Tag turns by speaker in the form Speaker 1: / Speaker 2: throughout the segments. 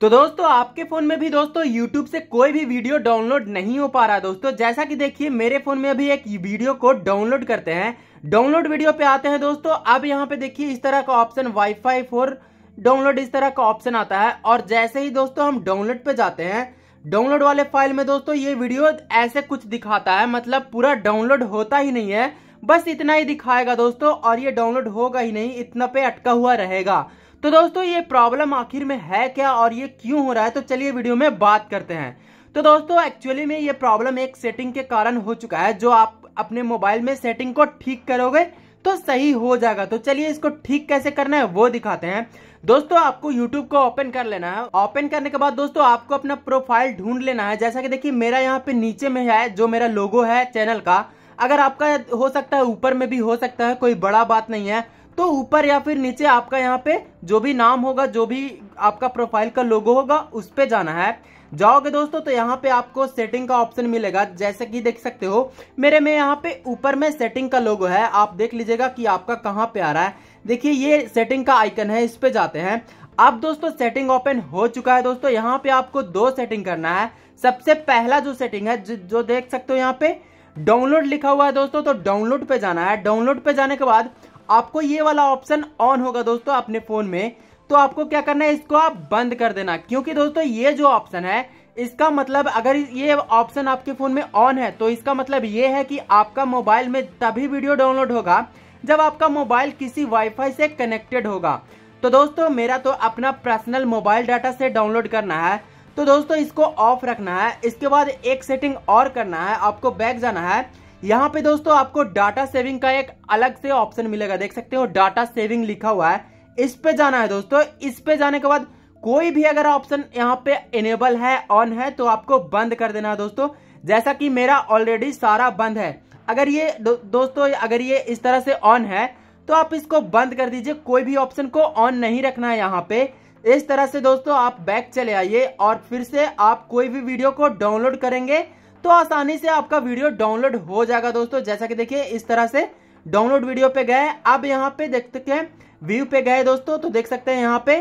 Speaker 1: तो दोस्तों आपके फोन में भी दोस्तों YouTube से कोई भी वीडियो डाउनलोड नहीं हो पा रहा दोस्तों जैसा कि देखिए मेरे फोन में अभी एक वीडियो को डाउनलोड करते हैं डाउनलोड वीडियो पे आते हैं दोस्तों अब यहाँ पे देखिए इस तरह का option wifi for download इस तरह का ऑप्शन आता है और जैसे ही दोस्तों हम डाउनलोड पे जाते हैं डाउनलोड वाले फाइल में दोस्तों ये वीडियो ऐसे कुछ दिखाता है मतलब पूरा डाउनलोड होता ही नहीं है बस इतना ही दिखाएगा दोस्तों और ये डाउनलोड होगा ही नहीं इतना पे अटका हुआ रहेगा तो दोस्तों ये प्रॉब्लम आखिर में है क्या और ये क्यों हो रहा है तो चलिए वीडियो में बात करते हैं तो दोस्तों एक्चुअली में ये प्रॉब्लम एक सेटिंग के कारण हो चुका है जो आप अपने मोबाइल में सेटिंग को ठीक करोगे तो सही हो जाएगा तो चलिए इसको ठीक कैसे करना है वो दिखाते हैं दोस्तों आपको YouTube को ओपन कर लेना है ओपन करने के बाद दोस्तों आपको अपना प्रोफाइल ढूंढ लेना है जैसा कि देखिए मेरा यहाँ पे नीचे में है जो मेरा लोगो है चैनल का अगर आपका हो सकता है ऊपर में भी हो सकता है कोई बड़ा बात नहीं है तो ऊपर या फिर नीचे आपका यहाँ पे जो भी नाम होगा जो भी आपका प्रोफाइल का लोगो होगा उस पर जाना है जाओगे दोस्तों तो यहाँ पे आपको सेटिंग का ऑप्शन मिलेगा जैसे कि देख सकते हो मेरे में यहाँ पे ऊपर में सेटिंग का लोगो है आप देख लीजिएगा कि आपका कहाँ पे आ रहा है देखिए ये सेटिंग का आइकन है इस पे जाते हैं अब दोस्तों सेटिंग ओपन हो चुका है दोस्तों यहाँ पे आपको दो सेटिंग करना है सबसे पहला जो सेटिंग है जो देख सकते हो यहाँ पे डाउनलोड लिखा हुआ है दोस्तों तो डाउनलोड पे जाना है डाउनलोड पे जाने के बाद आपको ये वाला ऑप्शन ऑन होगा दोस्तों अपने फोन में तो आपको क्या करना है इसको आप बंद कर देना क्योंकि दोस्तों ये जो ऑप्शन है इसका मतलब अगर ये ऑप्शन आपके फोन में ऑन है तो इसका मतलब ये है कि आपका मोबाइल में तभी वीडियो डाउनलोड होगा जब आपका मोबाइल किसी वाईफाई से कनेक्टेड होगा तो दोस्तों मेरा तो अपना पर्सनल मोबाइल डाटा से डाउनलोड करना है तो दोस्तों इसको ऑफ रखना है इसके बाद एक सेटिंग और करना है आपको बैक जाना है यहाँ पे दोस्तों आपको डाटा सेविंग का एक अलग से ऑप्शन मिलेगा देख सकते हो डाटा सेविंग लिखा हुआ है इस पे जाना है दोस्तों इस पे जाने के बाद कोई भी अगर ऑप्शन यहाँ पे इनेबल है ऑन है तो आपको बंद कर देना है दोस्तों जैसा कि मेरा ऑलरेडी सारा बंद है अगर ये दो, दोस्तों अगर ये इस तरह से ऑन है तो आप इसको बंद कर दीजिए कोई भी ऑप्शन को ऑन नहीं रखना है यहाँ पे इस तरह से दोस्तों आप बैक चले आइए और फिर से आप कोई भी वीडियो को डाउनलोड करेंगे तो आसानी से आपका वीडियो डाउनलोड हो जाएगा दोस्तों जैसा कि देखिए इस तरह से डाउनलोड वीडियो पे गए अब यहाँ पे देख सकते हैं व्यू पे गए दोस्तों तो देख सकते हैं यहाँ पे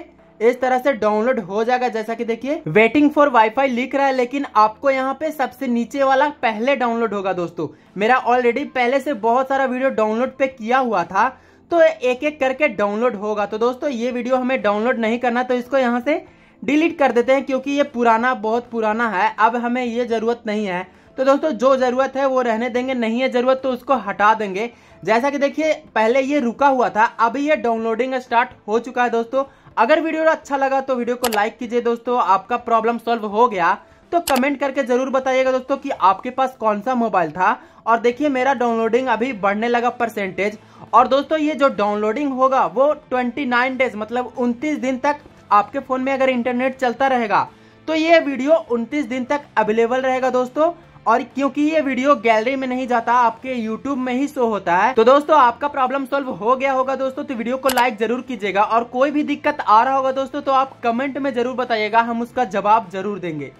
Speaker 1: इस तरह से डाउनलोड हो जाएगा जैसा कि देखिए वेटिंग फॉर वाईफाई लिख रहा है लेकिन आपको यहाँ पे सबसे नीचे वाला पहले डाउनलोड होगा दोस्तों मेरा ऑलरेडी पहले से बहुत सारा वीडियो डाउनलोड पे किया हुआ था तो एक एक करके डाउनलोड होगा तो दोस्तों ये वीडियो हमें डाउनलोड नहीं करना तो इसको यहाँ से डिलीट कर देते हैं क्योंकि ये पुराना बहुत पुराना है अब हमें ये ज़रूरत नहीं है तो दोस्तों जो ज़रूरत है वो रहने देंगे नहीं है ज़रूरत तो उसको हटा देंगे जैसा कि देखिए पहले ये रुका हुआ था अभी ये डाउनलोडिंग स्टार्ट हो चुका है दोस्तों अगर वीडियो अच्छा लगा तो वीडियो को लाइक कीजिए दोस्तों आपका प्रॉब्लम सॉल्व हो गया तो कमेंट करके जरूर बताइएगा दोस्तों कि आपके पास कौन सा मोबाइल था और देखिए मेरा डाउनलोडिंग अभी बढ़ने लगा परसेंटेज और दोस्तों ये जो डाउनलोडिंग होगा वो 29 डेज मतलब 29 दिन तक आपके फोन में अगर इंटरनेट चलता रहेगा तो ये वीडियो 29 दिन तक अवेलेबल रहेगा दोस्तों और क्योंकि ये वीडियो गैलरी में नहीं जाता आपके YouTube में ही शो होता है तो दोस्तों आपका प्रॉब्लम सॉल्व हो गया होगा दोस्तों तो वीडियो को लाइक जरूर कीजिएगा और कोई भी दिक्कत आ रहा होगा दोस्तों तो आप कमेंट में जरूर बताइएगा हम उसका जवाब जरूर देंगे